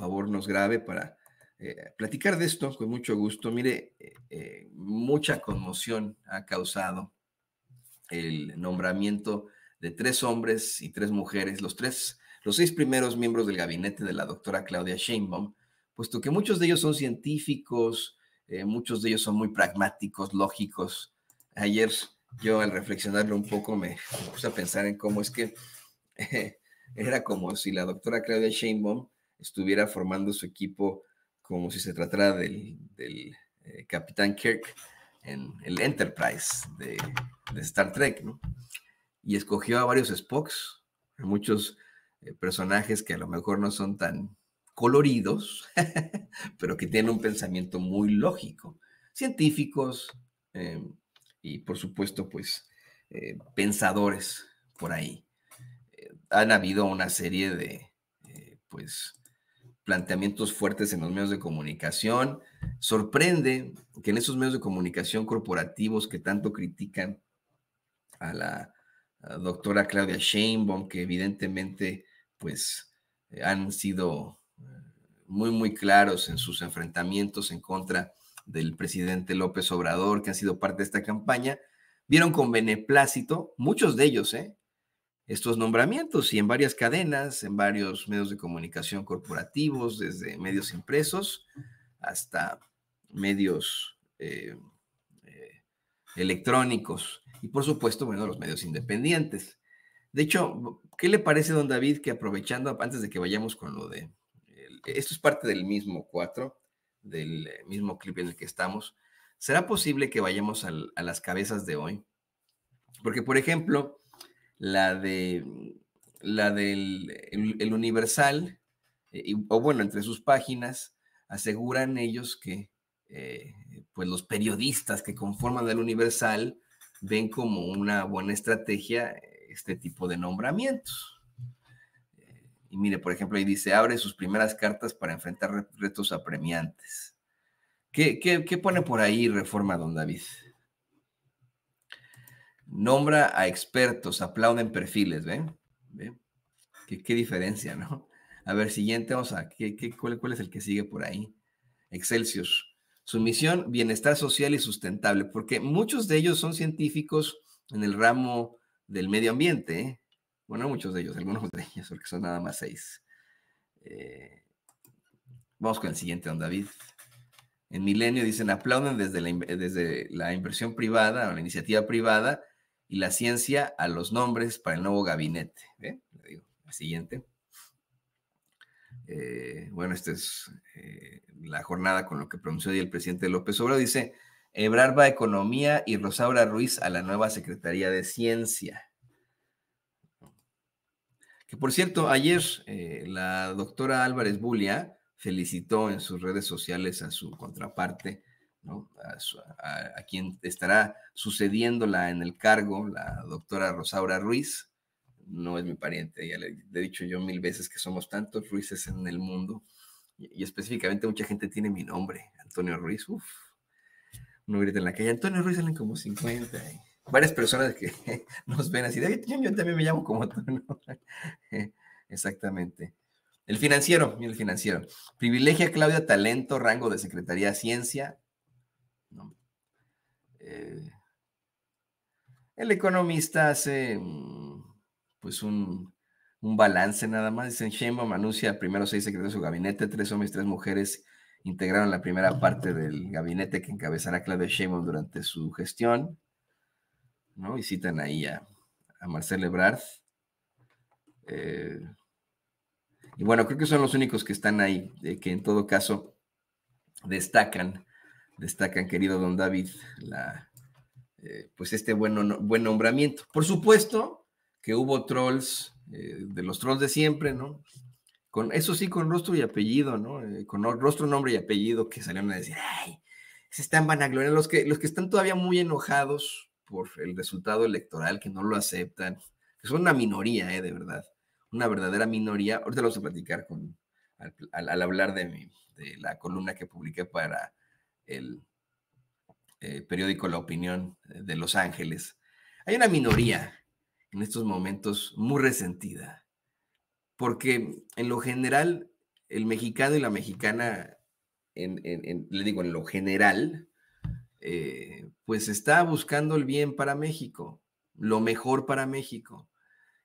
favor nos grabe para eh, platicar de esto con mucho gusto. Mire, eh, eh, mucha conmoción ha causado el nombramiento de tres hombres y tres mujeres, los tres, los seis primeros miembros del gabinete de la doctora Claudia Sheinbaum, puesto que muchos de ellos son científicos, muchos de ellos son muy pragmáticos, lógicos. Ayer yo al reflexionarlo un poco me, puse a pensar en cómo es que era como si la doctora Claudia Sheinbaum estuviera formando su equipo como si se tratara del, eh, Capitán Kirk en el Enterprise de, Star Trek, ¿no? Y escogió a varios Spocks, muchos eh, personajes que a lo mejor no son tan coloridos, pero que tienen un pensamiento muy lógico, científicos eh, y por supuesto, pues, pensadores por ahí. han habido una serie de, pues, planteamientos fuertes en los medios de comunicación. Sorprende que en esos medios de comunicación corporativos que tanto critican a la doctora Claudia Sheinbaum, que evidentemente pues eh, han sido eh, muy, muy claros en sus enfrentamientos en contra del presidente López Obrador, que han sido parte de esta campaña, vieron con beneplácito, muchos de ellos, ¿eh? estos nombramientos y en varias cadenas, en varios medios de comunicación corporativos, desde medios impresos hasta medios eh, eh, electrónicos y por supuesto, bueno, los medios independientes. De hecho, ¿qué le parece, don David, que aprovechando, antes de que vayamos con lo de, esto es parte del mismo 4, del eh, mismo clip en el que estamos, ¿será posible que vayamos a las cabezas de hoy? Porque, por ejemplo, la de la del el, Universal, eh, y, o bueno, entre sus páginas, aseguran ellos que eh, pues los periodistas que conforman el Universal ven como una buena estrategia este tipo de nombramientos. Eh, y mire, por ejemplo, ahí dice, abre sus primeras cartas para enfrentar retos apremiantes. ¿Qué, qué, qué pone por ahí Reforma, don David? Nombra a expertos, aplauden perfiles, ¿ven? ¿Qué, diferencia, ¿no? A ver, siguiente, vamos a, ¿qué, qué, cuál, es el que sigue por ahí? Excelsior. Su misión, bienestar social y sustentable, porque muchos de ellos son científicos en el ramo del medio ambiente. ¿eh? Bueno, muchos de ellos, algunos de ellos, porque son nada más seis. Eh, vamos con el siguiente, don David. En Milenio dicen, aplauden desde la, desde la inversión privada o la iniciativa privada y la ciencia a los nombres para el nuevo gabinete. ¿eh? Le digo, la siguiente. Eh, bueno, esta es eh, la jornada con lo que pronunció hoy el presidente López Obrador. Dice, Ebrar va a Economía y Rosaura Ruiz a la nueva Secretaría de Ciencia. Que por cierto, ayer la doctora Álvarez Bulia felicitó en sus redes sociales a su contraparte a, quien estará sucediéndola en el cargo, la doctora Rosaura Ruiz, no es mi pariente, ya le, he dicho yo mil veces que somos tantos Ruices en el mundo, y, específicamente mucha gente tiene mi nombre, Antonio Ruiz, uff, no grita en la calle, Antonio Ruiz salen como 50, varias personas que nos ven así, yo, también me llamo como Antonio, exactamente. El financiero, el financiero. Privilegia Claudia talento, rango de Secretaría de Ciencia, eh, el economista hace pues un, balance nada más. Dicen, Sheinbaum anuncia primero seis secretarios de su gabinete, tres hombres, tres mujeres integraron la primera parte del gabinete que encabezará Claudia Sheinbaum durante su gestión. ¿no? Y citan ahí a, Marcel Ebrard. Eh, y bueno, creo que son los únicos que están ahí, eh, que en todo caso destacan destacan, querido don David, eh, pues este buen, buen nombramiento. Por supuesto que hubo trolls, eh, de los trolls de siempre, ¿no? Con, eso sí, con rostro y apellido, ¿no? Eh, con rostro, nombre y apellido que salieron a decir, ay, se están vanagloriando los que, los que están todavía muy enojados por el resultado electoral, que no lo aceptan, que son una minoría, ¿eh? De verdad, una verdadera minoría. Ahorita lo vamos a platicar con, al, hablar de, de la columna que publiqué para el eh, periódico La Opinión eh, de Los Ángeles, hay una minoría en estos momentos muy resentida, porque en lo general el mexicano y la mexicana, le digo, en lo general, eh, pues está buscando el bien para México, lo mejor para México.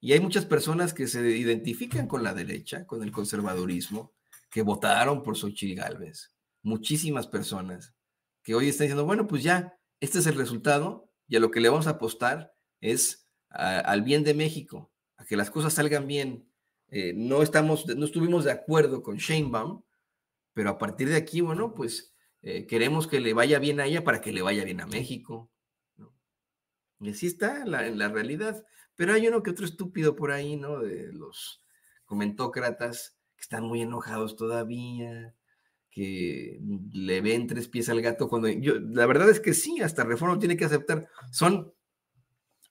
Y hay muchas personas que se identifican con la derecha, con el conservadurismo, que votaron por Xochitl Gálvez, muchísimas personas que hoy están diciendo, bueno, pues ya, este es el resultado y a lo que le vamos a apostar es al bien de México, a que las cosas salgan bien. Eh, no, estamos, no estuvimos de acuerdo con Sheinbaum, pero a partir de aquí, bueno, pues eh, queremos que le vaya bien a ella para que le vaya bien a México. Y así está en la realidad. Pero hay uno que otro estúpido por ahí, ¿no? De los comentócratas que están muy enojados todavía, que le ven tres pies al gato cuando yo, la verdad es que sí, hasta Reforma tiene que aceptar, son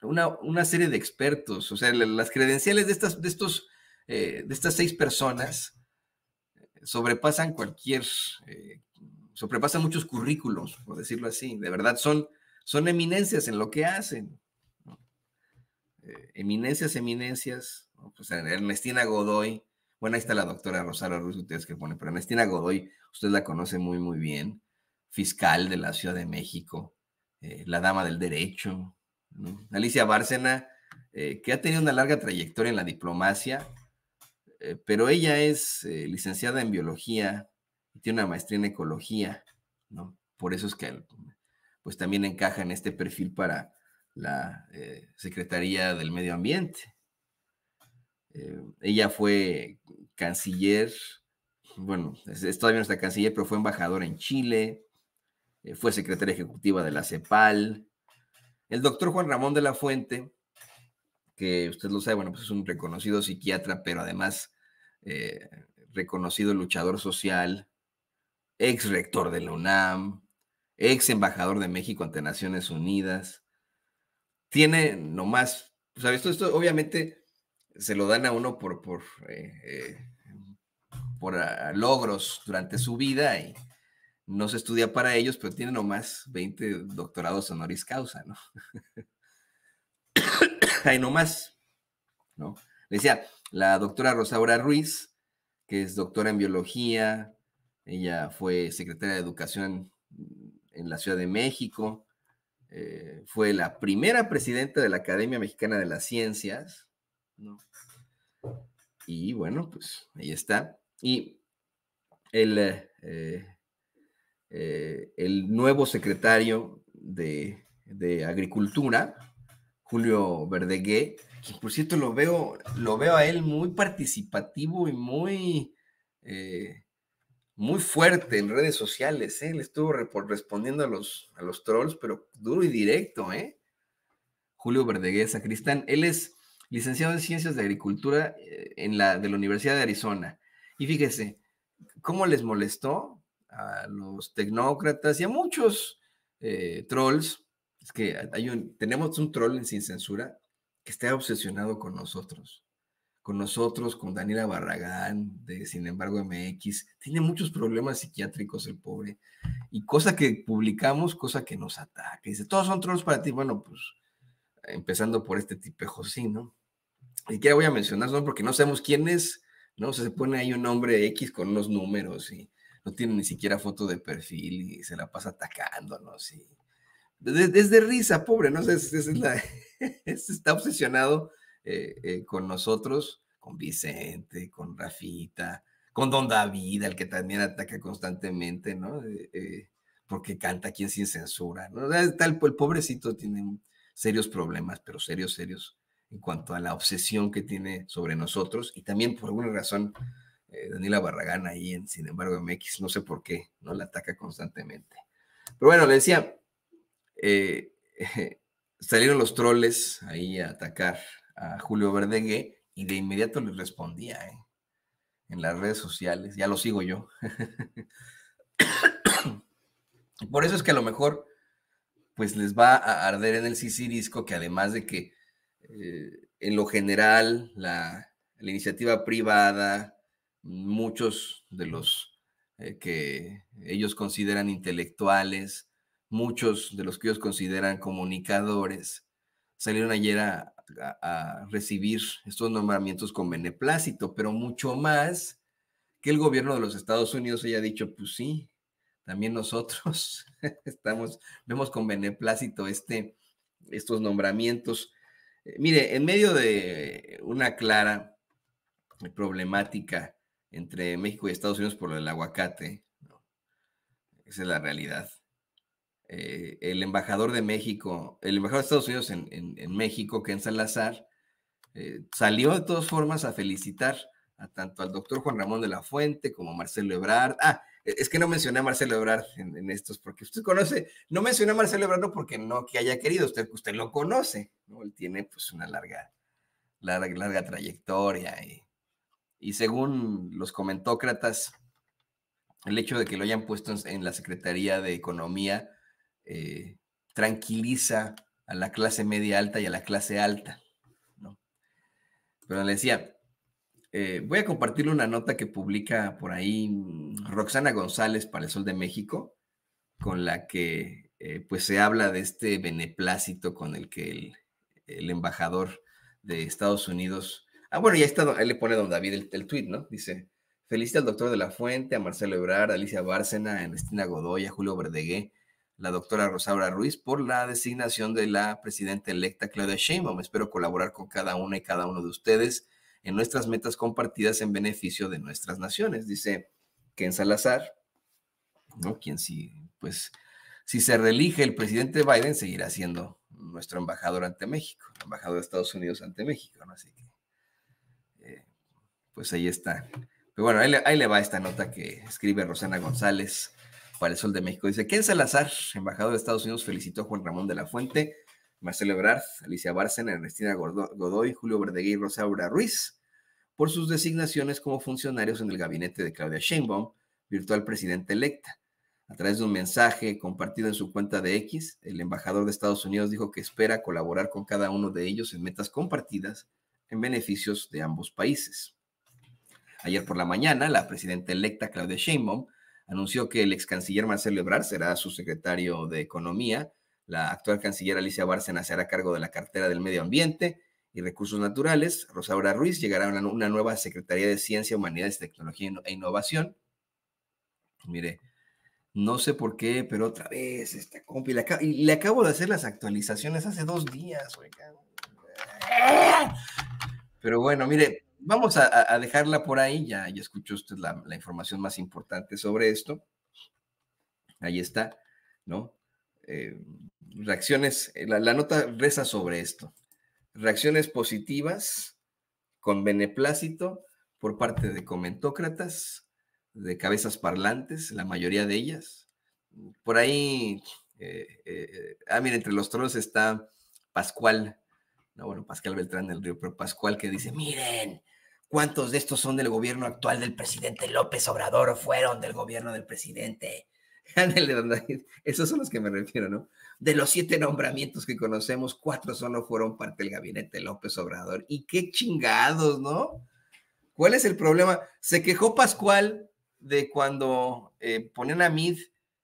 una, serie de expertos, o sea, las credenciales de estas, de estos, eh, de estas seis personas eh, sobrepasan cualquier, eh, sobrepasan muchos currículos, por decirlo así, de verdad son, son eminencias en lo que hacen, eminencias, eminencias, pues, Ernestina Godoy, bueno, ahí está la doctora Rosario Ruiz Gutiérrez que pone, pero Ernestina Godoy, usted la conoce muy, muy bien, fiscal de la Ciudad de México, eh, la dama del derecho, Alicia Bárcena, eh, que ha tenido una larga trayectoria en la diplomacia, eh, pero ella es licenciada en biología y tiene una maestría en ecología, ¿no? Por eso es que pues también encaja en este perfil para la Secretaría del Medio Ambiente, eh, ella fue canciller, bueno, todavía no está canciller, pero fue embajadora en Chile, eh, fue secretaria ejecutiva de la CEPAL. El doctor Juan Ramón de la Fuente, que usted lo sabe, bueno, pues es un reconocido psiquiatra, pero además eh, reconocido luchador social, ex rector de la UNAM, ex embajador de México ante Naciones Unidas. Tiene nomás, o sea, esto obviamente se lo dan a uno por, por, eh, eh, por ah, logros durante su vida y no se estudia para ellos, pero tiene nomás 20 doctorados honoris causa, ¿no? Hay nomás, ¿no? decía, la doctora Rosaura Ruiz, que es doctora en biología, ella fue secretaria de educación en la Ciudad de México, eh, fue la primera presidenta de la Academia Mexicana de las Ciencias, ¿no? Y bueno, pues ahí está. Y el, eh, eh, eh, el nuevo secretario de, de, Agricultura, Julio Verdegué, que por cierto lo veo, lo veo a él muy participativo y muy, muy fuerte en redes sociales. Él estuvo respondiendo a los, a los trolls, pero duro y directo, ¿eh? Julio Verdegué Sacristán. Él es licenciado en Ciencias de Agricultura eh, en la, de la Universidad de Arizona. Y fíjese, ¿cómo les molestó a los tecnócratas y a muchos eh, trolls? Es que hay un, tenemos un troll en Sin Censura que está obsesionado con nosotros. Con nosotros, con Daniela Barragán, de Sin embargo MX. Tiene muchos problemas psiquiátricos el pobre. Y cosa que publicamos, cosa que nos ataca. Dice, todos son trolls para ti. Bueno, pues empezando por este tipejo, sí, ¿no? y que voy a mencionar, ¿no? Porque no sabemos quién es, ¿no? se pone ahí un hombre X con unos números y no tiene ni siquiera foto de perfil y se la pasa atacándonos y... Es de, risa, pobre, ¿no? sé, está obsesionado eh, eh, con nosotros, con Vicente, con Rafita, con Don David, el que también ataca constantemente, ¿no? Eh, porque canta quien sin censura, ¿no? el pobrecito tiene serios problemas, pero serios, serios en cuanto a la obsesión que tiene sobre nosotros y también por alguna razón eh, Daniela Barragán ahí en Sin embargo MX, no sé por qué, no la ataca constantemente. Pero bueno, le decía, eh, salieron los troles ahí a atacar a Julio Verdengue, y de inmediato le respondía ¿eh? en las redes sociales, ya lo sigo yo. por eso es que a lo mejor pues les va a arder en el disco que además de que eh, en lo general, la, iniciativa privada, muchos de los eh, que ellos consideran intelectuales, muchos de los que ellos consideran comunicadores, salieron ayer a, a recibir estos nombramientos con beneplácito, pero mucho más que el gobierno de los Estados Unidos haya dicho, pues sí, también nosotros estamos, vemos con beneplácito este, estos nombramientos. Eh, mire, en medio de una clara problemática entre México y Estados Unidos por el aguacate, esa es la realidad. Eh, el embajador de México, el embajador de Estados Unidos en, que en México, Ken Salazar, eh, salió de todas formas a felicitar a tanto al doctor Juan Ramón de la Fuente como a Marcelo Ebrard. Ah, e, es que no mencioné a Marcelo Ebrard en, estos, porque usted conoce, no mencioné a Marcelo Ebrard porque no que haya querido, usted, usted lo conoce, ¿no? Él tiene pues una larga, larga, larga trayectoria y, según los comentócratas, el hecho de que lo hayan puesto en, la Secretaría de Economía eh, tranquiliza a la clase media alta y a la clase alta, ¿no? Pero le decía, eh, voy a compartir una nota que publica por ahí mm, Roxana González para el Sol de México, con la que eh, pues se habla de este beneplácito con el que el, embajador de Estados Unidos. Ah, bueno, ya está, él le pone don David el, el tuit, ¿no? Dice, felicita al doctor de la Fuente, a Marcelo Ebrard, a Alicia Bárcena, a Ernestina Godoy, a Julio Verdegué, la doctora Rosaura Ruiz por la designación de la presidenta electa Claudia Sheinbaum. Espero colaborar con cada una y cada uno de ustedes en nuestras metas compartidas en beneficio de nuestras naciones. Dice Ken Salazar, ¿no? Quien si pues, si se reelige el presidente Biden, seguirá siendo nuestro embajador ante México, embajador de Estados Unidos ante México, ¿no? Así que, eh, pues ahí está. Pero bueno, ahí le, ahí le va esta nota que escribe Rosana González para el Sol de México. Dice, Ken Salazar, embajador de Estados Unidos, felicitó a Juan Ramón de la Fuente Marcelo Ebrard, Alicia Bárcena, Ernestina Godoy, Julio Verdeguer y Rosaura Ruiz, por sus designaciones como funcionarios en el gabinete de Claudia Sheinbaum, virtual presidenta electa. A través de un mensaje compartido en su cuenta de X, el embajador de Estados Unidos dijo que espera colaborar con cada uno de ellos en metas compartidas en beneficios de ambos países. Ayer por la mañana, la presidenta electa Claudia Sheinbaum anunció que el ex canciller Marcelo Ebrard será su secretario de Economía la actual canciller Alicia Bárcena se hará cargo de la cartera del Medio Ambiente y Recursos Naturales. Rosaura Ruiz llegará a una, nueva Secretaría de Ciencia, Humanidades, Tecnología e Innovación. Mire, no sé por qué, pero otra vez esta compi. y le acabo de hacer las actualizaciones hace dos días, Pero bueno, mire, vamos a, dejarla por ahí. Ya, escuchó usted la, la información más importante sobre esto. Ahí está, ¿no? Eh, reacciones, eh, la, nota reza sobre esto, reacciones positivas con beneplácito por parte de comentócratas, de cabezas parlantes, la mayoría de ellas. Por ahí, eh, ah, mira, entre los trolls está Pascual, no, bueno, Pascual Beltrán del Río, pero Pascual que dice, miren, ¿cuántos de estos son del gobierno actual del presidente López Obrador fueron del gobierno del presidente? Ándale, Esos son los que me refiero, ¿no? De los siete nombramientos que conocemos, cuatro solo fueron parte del gabinete López Obrador. Y qué chingados, ¿no? ¿Cuál es el problema? Se quejó Pascual de cuando eh, ponen a Mid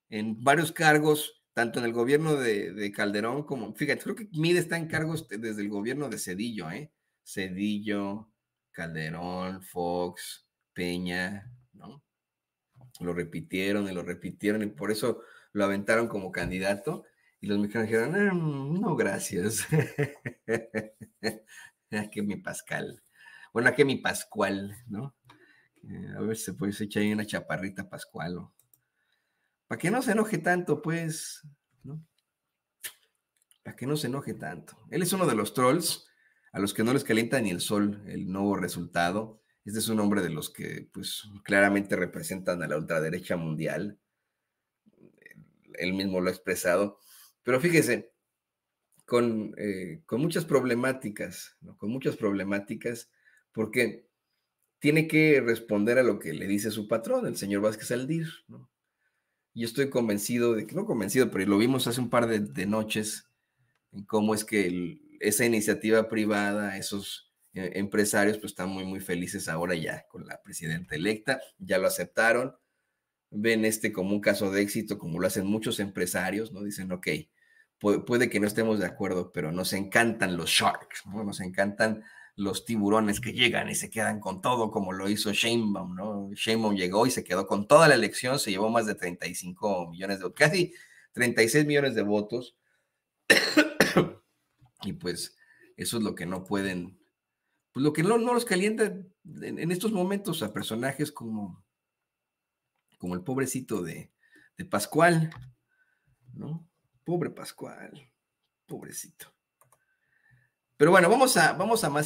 en varios cargos, tanto en el gobierno de, de, Calderón como, fíjate, creo que Mid está en cargos desde el gobierno de Cedillo, ¿eh? Cedillo, Calderón, Fox, Peña, lo repitieron y lo repitieron y por eso lo aventaron como candidato. Y los mexicanos dijeron, ah, mm, no, gracias. Ah, que mi Pascal. Bueno, ah, que mi Pascual, ¿no? Eh, a ver si puede echar ahí una chaparrita Pascual. Para que no se enoje tanto, pues, ¿no? Para que no se enoje tanto. Él es uno de los trolls a los que no les calienta ni el sol el nuevo resultado. Este es un hombre de los que, pues, claramente representan a la ultraderecha mundial. Él mismo lo ha expresado. Pero fíjese, con, eh, muchas problemáticas, con muchas problemáticas, porque tiene que responder a lo que le dice su patrón, el señor Vázquez Aldir. ¿no? Yo estoy convencido de que, no convencido, pero lo vimos hace un par de, noches, en cómo es que esa iniciativa privada, esos eh, empresarios pues están muy, muy felices ahora ya con la presidenta electa, ya lo aceptaron, ven este como un caso de éxito, como lo hacen muchos empresarios, ¿no? Dicen, ok, puede que no estemos de acuerdo, pero nos encantan los sharks, Nos encantan los tiburones que llegan y se quedan con todo, como lo hizo Sheinbaum, ¿no? Sheinbaum llegó y se quedó con toda la elección, se llevó más de 35 millones de casi 36 millones de votos. y pues eso es lo que no pueden pues, lo que no, no los calienta en, estos momentos a personajes como, como el pobrecito de, Pascual, ¿no? Pobre Pascual, pobrecito. Pero bueno, vamos a, vamos a más.